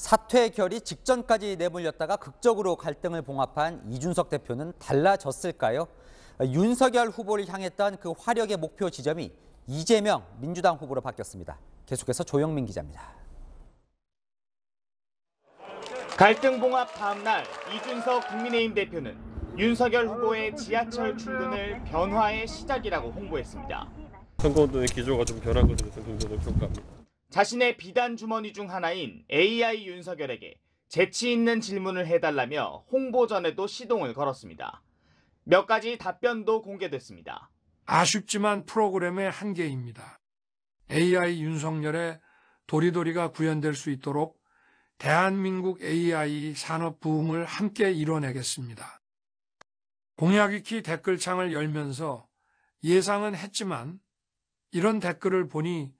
사퇴 결의 직전까지 내몰렸다가 극적으로 갈등을 봉합한 이준석 대표는 달라졌을까요? 윤석열 후보를 향했던 그 화력의 목표 지점이 이재명 민주당 후보로 바뀌었습니다. 계속해서 조영민 기자입니다. 갈등 봉합 다음 날 이준석 국민의힘 대표는 윤석열 후보의 지하철 출근을 변화의 시작이라고 홍보했습니다. 선거운동의 기조가 좀 변한 것에 대해 평가합니다. 자신의 비단 주머니 중 하나인 AI 윤석열에게 재치 있는 질문을 해달라며 홍보전에도 시동을 걸었습니다. 몇 가지 답변도 공개됐습니다. 아쉽지만 프로그램의 한계입니다. AI 윤석열의 도리도리가 구현될 수 있도록 대한민국 AI 산업 부흥을 함께 이뤄내겠습니다. 공약위키 댓글창을 열면서 예상은 했지만 이런 댓글을 보니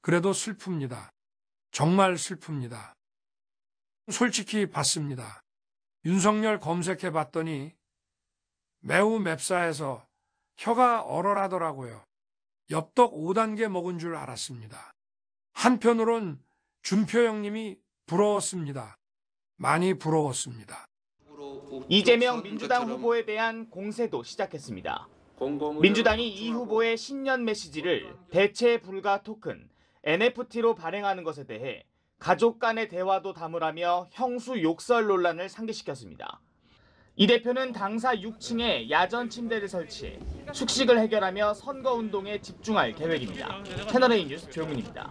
그래도 슬픕니다. 정말 슬픕니다. 솔직히 봤습니다. 윤석열 검색해 봤더니 매우 맵싸해서 혀가 얼얼하더라고요. 엽떡 5단계 먹은 줄 알았습니다. 한편으론 준표 형님이 부러웠습니다. 많이 부러웠습니다. 이재명 민주당 후보에 대한 공세도 시작했습니다. 민주당이 이 후보의 신년 메시지를 대체 불가 토큰, NFT로 발행하는 것에 대해 가족 간의 대화도 담으라며 형수 욕설 논란을 상기시켰습니다. 이 대표는 당사 6층에 야전 침대를 설치, 숙식을 해결하며 선거운동에 집중할 계획입니다. 채널A 뉴스 조용민입니다.